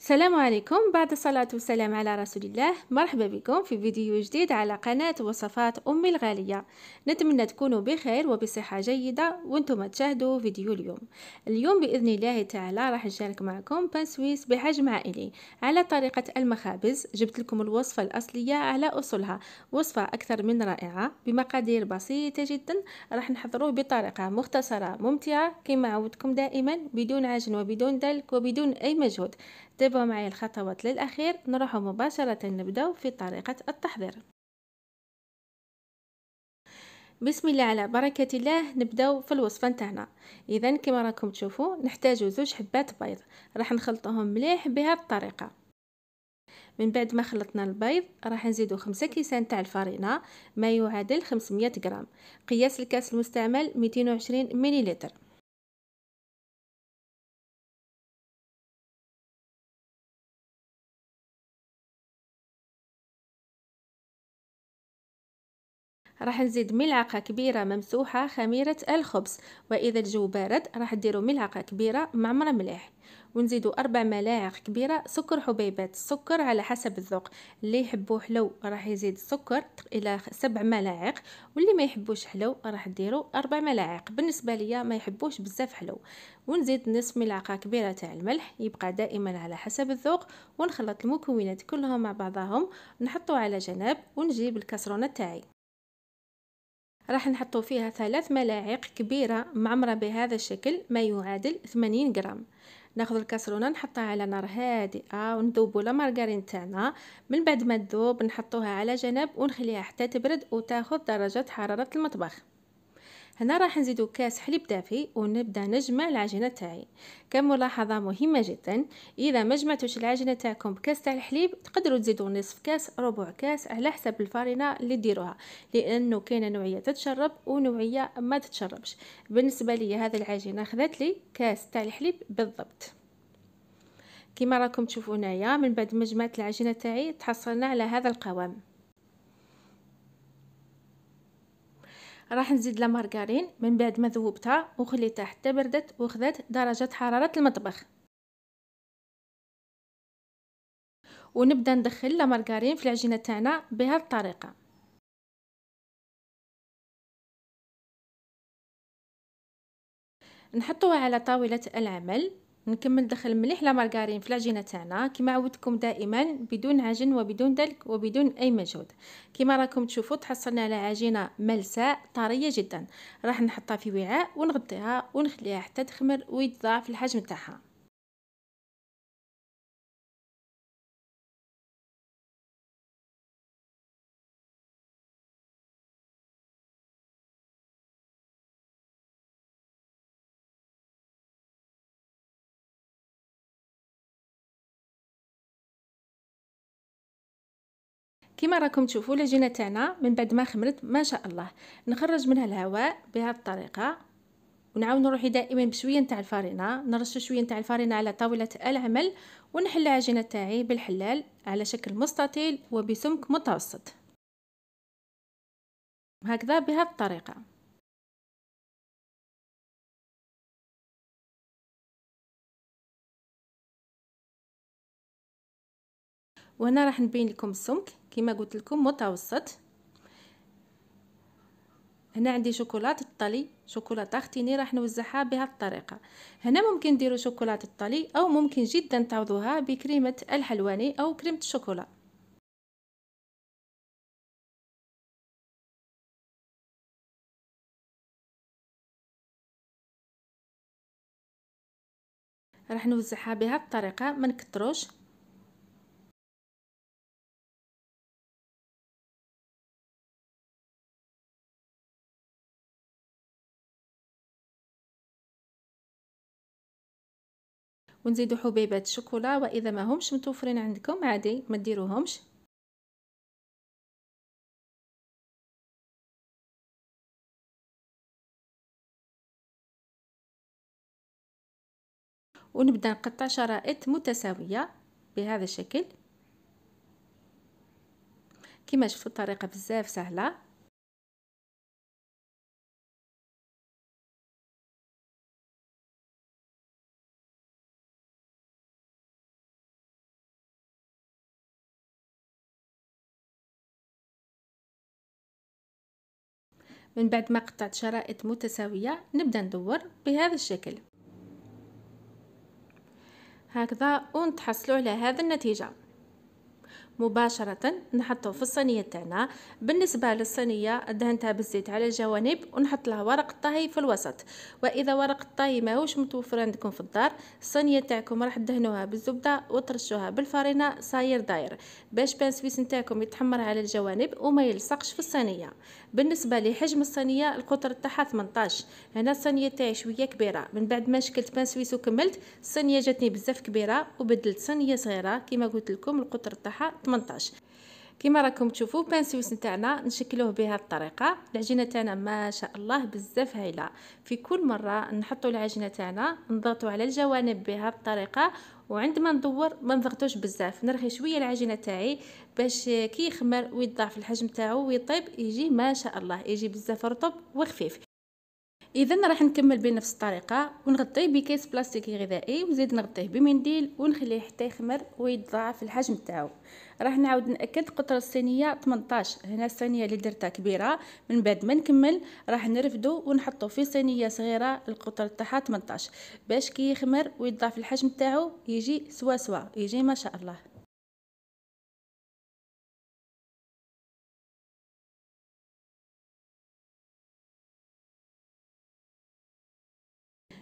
السلام عليكم بعد الصلاة والسلام على رسول الله مرحبا بكم في فيديو جديد على قناة وصفات أمي الغالية نتمنى تكونوا بخير وبصحة جيدة وانتم تشاهدوا فيديو اليوم اليوم بإذن الله تعالى راح نشارك معكم بان سويس بحجم عائلي على طريقة المخابز جبت لكم الوصفة الأصلية على أصولها وصفة أكثر من رائعة بمقادير بسيطة جدا راح نحضروه بطريقة مختصرة ممتعة كما عودتكم دائما بدون عجن وبدون دلك وبدون أي مجهود تابعوا معي الخطوات للأخير نروح مباشرة نبدأ في طريقة التحضير بسم الله على بركة الله نبداو في الوصفة نتاعنا إذا كما راكم تشوفوا نحتاجو زوج حبات بيض راح نخلطوهم مليح بهذه الطريقة من بعد ما خلطنا البيض راح نزيدو خمسة كيسان تاع الفارينة ما يعادل خمسمية غرام قياس الكاس المستعمل ميتين 220 مليلتر راح نزيد ملعقة كبيرة ممسوحة خميرة الخبز وإذا الجو بارد راح ديروا ملعقة كبيرة معمرة مليح ونزيدوا أربع ملاعق كبيرة سكر حبيبات السكر على حسب الذوق اللي يحبو حلو راح يزيد السكر إلى سبع ملاعق واللي ما يحبوش حلو راح ديروا أربع ملاعق بالنسبة ليا ما يحبوش بزاف حلو ونزيد نصف ملعقة كبيرة تاع الملح يبقى دائما على حسب الذوق ونخلط المكونات كلهم مع بعضهم نحطو على جنب ونجيب الكسرونة تاعي راح نحطو فيها ثلاث ملاعق كبيرة معمرة بهذا الشكل ما يعادل 80 غرام ناخذ الكاسرونه نحطها على نار هادئه ونذوبو لا تاعنا من بعد ما تذوب نحطوها على جنب ونخليها حتى تبرد وتاخذ درجه حراره المطبخ هنا راح نزيدو كاس حليب دافي ونبدا نجمع العجينه تاعي كملاحظه مهمه جدا اذا ما جمعتوش العجينه تاعكم بكاس تاع الحليب تقدروا تزيدوا نصف كاس ربع كاس على حسب الفارينه اللي ديروها لانه كاينه نوعيه تتشرب ونوعيه ما تتشربش بالنسبه لي هذه العجينه خذت لي كاس تاع الحليب بالضبط كما راكم تشوفوا هنايا من بعد ما جمعت العجينه تاعي تحصلنا على هذا القوام راح نزيد لا مارغرين من بعد ما ذوبتها وخليتها حتى بردت وخذت درجه حراره المطبخ ونبدا ندخل لا مارغرين في العجينه تاعنا بهذه الطريقه نحطوها على طاوله العمل نكمل دخل مليح لا في العجينه تاعنا كما عودتكم دائما بدون عجن وبدون دلك وبدون اي مجهود كما راكم تشوفوا تحصلنا على عجينه ملساء طريه جدا راح نحطها في وعاء ونغطيها ونخليها حتى تخمر ويتضاعف الحجم تاعها كما راكم تشوفوا العجينه تاعنا من بعد ما خمرت ما شاء الله نخرج منها الهواء بهذه الطريقه ونعاود روحي دائما بشويه نتاع الفارينه نرش شويه نتاع الفارينه على طاوله العمل ونحل العجينه تاعي بالحلال على شكل مستطيل وبسمك متوسط هكذا بهذه الطريقه وهنا راح نبين لكم السمك كما قلت لكم متوسط هنا عندي شوكولاته الطلي شوكولاته اختيني راح نوزعها بهذه الطريقه هنا ممكن ديروا شوكولاته الطلي او ممكن جدا تعوضوها بكريمه الحلواني او كريمه الشوكولا راح نوزعها بهذه الطريقه ما نكتروش ونزيدو حبيبات الشوكولا واذا ما همش متوفرين عندكم عادي ما ديروهمش ونبدا نقطع شرائط متساويه بهذا الشكل كما شفتوا الطريقه بزاف سهله من بعد ما قطعت شرائط متساوية نبدأ ندور بهذا الشكل هكذا ونتحصلوا على هذا النتيجة مباشرة نحطه في الصينية تاعنا بالنسبة للصينية دهنتها بالزيت على الجوانب ونحط لها ورق الطهي في الوسط واذا ورق الطهي ماهوش متوفر عندكم في الدار الصينية تاعكم راح تدهنوها بالزبدة وترشوها بالفرينة صاير داير باش بان سويس نتاعكم يتحمر على الجوانب وما يلصقش في الصينية بالنسبة لحجم الصينية القطر تاعها 18 هنا الصينية تاعي شوية كبيرة من بعد ما شكلت بان سويس وكملت الصينية جاتني بزاف كبيرة وبدلت صينية صغيرة كما قلت لكم القطر تاعها 18 كما راكم تشوفوا بانسيوس نتاعنا نشكلوه بهذه الطريقه العجينه تاعنا ما شاء الله بزاف هايله في كل مره نحطوا العجينه تاعنا نضغطوا على الجوانب بهذه الطريقه وعندما ندور ما نضغطوش بزاف نرخي شويه العجينه تاعي باش كي يخمر ويتضاعف الحجم تاعو ويطيب يجي ما شاء الله يجي بزاف رطب وخفيف اذا راح نكمل بنفس الطريقه ونغطيه بكيس بلاستيكي غذائي ونزيد نغطيه بمنديل ونخليه حتى يخمر ويتضاعف الحجم تاعو راح نعاود ناكد قطر الصينيه 18 هنا الصينيه اللي درتها كبيره من بعد ما نكمل راح نرفدو ونحطو في صينيه صغيره القطر تاعها 18 باش كي يخمر ويتضاعف الحجم تاعو يجي سوا سوا يجي ما شاء الله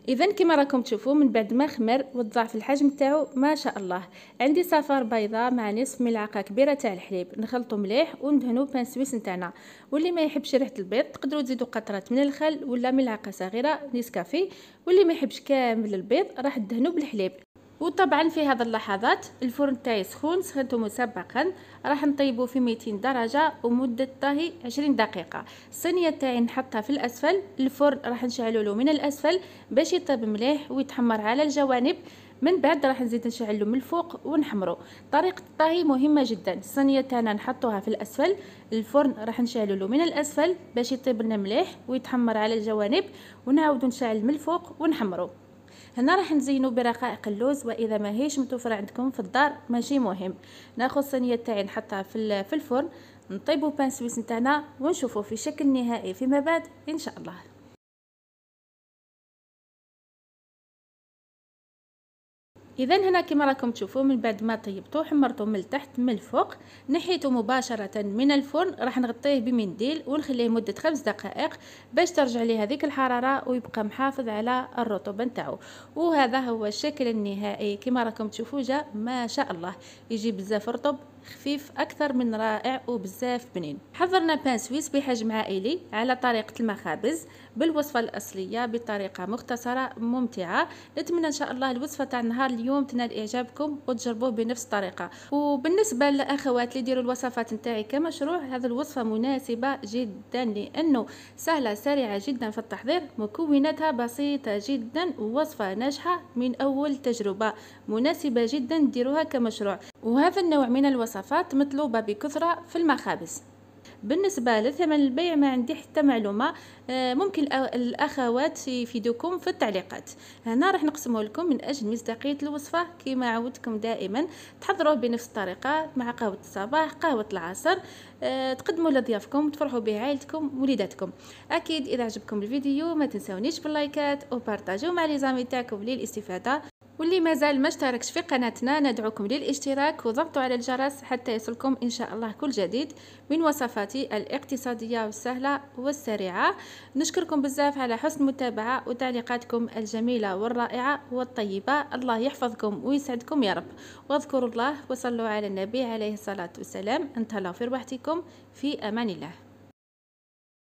اذا كما راكم تشوفوا من بعد ما خمر وتضاعف الحجم تاعو ما شاء الله عندي صفار بيضاء مع نصف ملعقه كبيره تاع الحليب نخلطو مليح وندهنو بان سويس نتاعنا واللي ما يحبش ريحه البيض تقدروا تزيدوا قطرات من الخل ولا ملعقه صغيره نسكافي واللي ما يحبش كامل البيض راح تدهنوا بالحليب وطبعا في هذا اللحظات الفرن تاعي سخون سخنته مسبقا راح نطيبه في 200 درجه ومده طهي 20 دقيقه الصينيه تاعي نحطها في الاسفل الفرن راح نشعله له من الاسفل باش يطيب مليح ويتحمر على الجوانب من بعد راح نزيد نشعلو من الفوق ونحمرو طريقه الطهي مهمه جدا الصينيه تاعنا نحطوها في الاسفل الفرن راح نشعله له من الاسفل باش يطيب لنا مليح ويتحمر على الجوانب ونعاودو نشعل من الفوق ونحمرو هنا راح نزينو برقائق اللوز واذا ماهيش متوفره عندكم في الدار ماشي مهم ناخذ صينيه تاعي نحطها في في الفرن نطيبو بان سويس نتاعنا ونشوفو في شكل نهائي فيما بعد ان شاء الله اذا هنا كما راكم تشوفوا من بعد ما طيبته حمرتو من التحت من الفوق نحيته مباشره من الفرن راح نغطيه بمنديل ونخليه مده خمس دقائق باش ترجع ليه هذيك الحراره ويبقى محافظ على الرطوبه نتاعو وهذا هو الشكل النهائي كما راكم تشوفوا جا ما شاء الله يجي بزاف رطب خفيف أكثر من رائع وبزاف بنين حضرنا بان سويس بحجم عائلي على طريقة المخابز بالوصفة الأصلية بطريقة مختصرة ممتعة نتمنى إن شاء الله الوصفة تاع نهار اليوم تنال إعجابكم وتجربوه بنفس الطريقة وبالنسبة للأخوات اللي يديروا الوصفات نتاعي كمشروع هذه الوصفة مناسبة جدا لأنه سهلة سريعة جدا في التحضير مكوناتها بسيطة جدا ووصفة ناجحة من أول تجربة مناسبة جدا ديروها كمشروع وهذا النوع من الوصفات مطلوبة بكثرة في المخابز بالنسبة لثمن البيع ما عندي حتى معلومة آه، ممكن الأخوات يفيدوكم في التعليقات هنا راح نقسمه لكم من أجل مصداقية الوصفة كما عودتكم دائما تحضروه بنفس الطريقة مع قهوة الصباح قهوة العصر آه، تقدموا لضيافكم وتفرحوا بعائلتكم عائلتكم وليداتكم أكيد إذا عجبكم الفيديو ما تنسونيش باللايكات وبارتاجوا مع لي تاعكم للاستفادة واللي مازال ما اشتركش في قناتنا ندعوكم للاشتراك وضغطوا على الجرس حتى يصلكم ان شاء الله كل جديد من وصفاتي الاقتصادية والسهلة والسريعة نشكركم بزاف على حسن المتابعة وتعليقاتكم الجميلة والرائعة والطيبة الله يحفظكم ويسعدكم يا رب واذكروا الله وصلوا على النبي عليه الصلاة والسلام انتهلوا في ربحتكم في امان الله